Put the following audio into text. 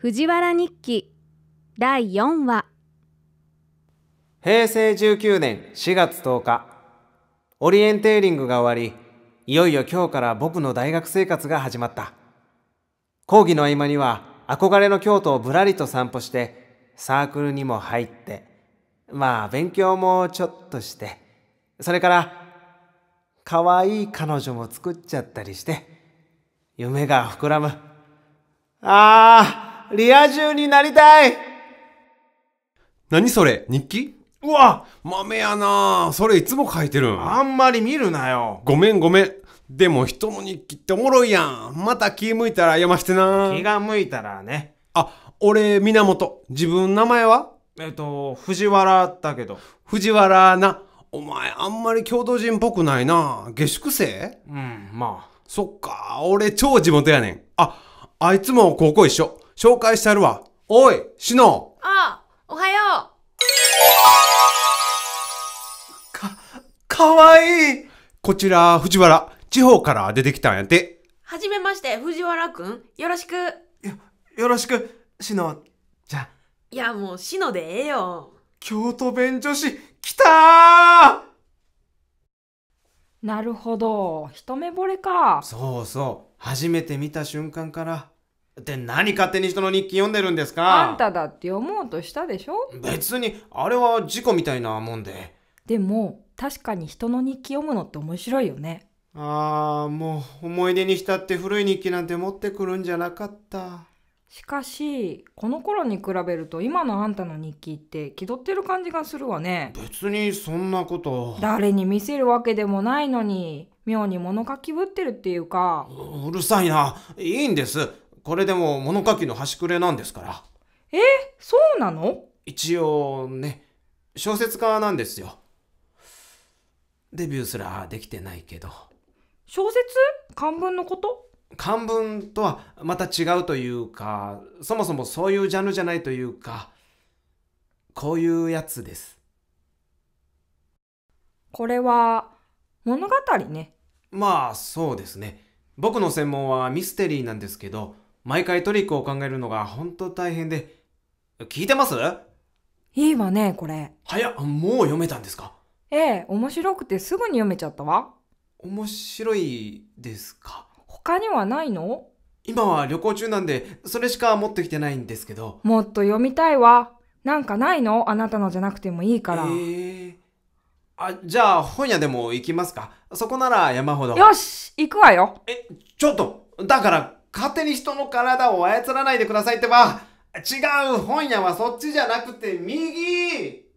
藤原日記第4話平成19年4月10日オリエンテーリングが終わりいよいよ今日から僕の大学生活が始まった講義の合間には憧れの京都をぶらりと散歩してサークルにも入ってまあ勉強もちょっとしてそれから可愛い彼女も作っちゃったりして夢が膨らむああリア充になりたい何それ日記うわ豆やなそれいつも書いてるん。あんまり見るなよ。ごめんごめん。でも人の日記っておもろいやん。また気向いたら読ましてな。気が向いたらね。あ、俺、源。自分名前はえっと、藤原だけど。藤原な。お前、あんまり郷土人っぽくないな。下宿生うん、まあ。そっか、俺超地元やねん。あ、あいつも高校一緒。紹介してやるわ。おい、しのあ、おはよう。か、かわいい。こちら、藤原。地方から出てきたんやて。はじめまして、藤原くん。よろしく。よ、よろしく、しの、じゃ。いや、もう、しのでええよ。京都弁女子、来たなるほど。一目惚れか。そうそう。初めて見た瞬間からって何勝手に人の日記読んでるんですかあんただって読もうとしたでしょ別にあれは事故みたいなもんででも確かに人の日記読むのって面白いよねああもう思い出に浸って古い日記なんて持ってくるんじゃなかったしかしこの頃に比べると今のあんたの日記って気取ってる感じがするわね別にそんなこと誰に見せるわけでもないのに妙に物書きぶってるっていうかうるさいないいんですこれでも物書きの端くれなんですから。え、そうなの一応ね、小説家なんですよ。デビューすらできてないけど。小説漢文のこと漢文とはまた違うというか、そもそもそういうジャンルじゃないというか、こういうやつです。これは物語ね。まあそうですね。僕の専門はミステリーなんですけど、毎回トリックを考えるのが本当大変で。聞いてますいいわね、これ。早っ、もう読めたんですかええ、面白くてすぐに読めちゃったわ。面白いですか他にはないの今は旅行中なんで、それしか持ってきてないんですけど。もっと読みたいわ。なんかないのあなたのじゃなくてもいいから。えー、あ、じゃあ本屋でも行きますかそこなら山ほど。よし行くわよえ、ちょっとだから勝手に人の体を操らないでくださいってば、違う本屋はそっちじゃなくて右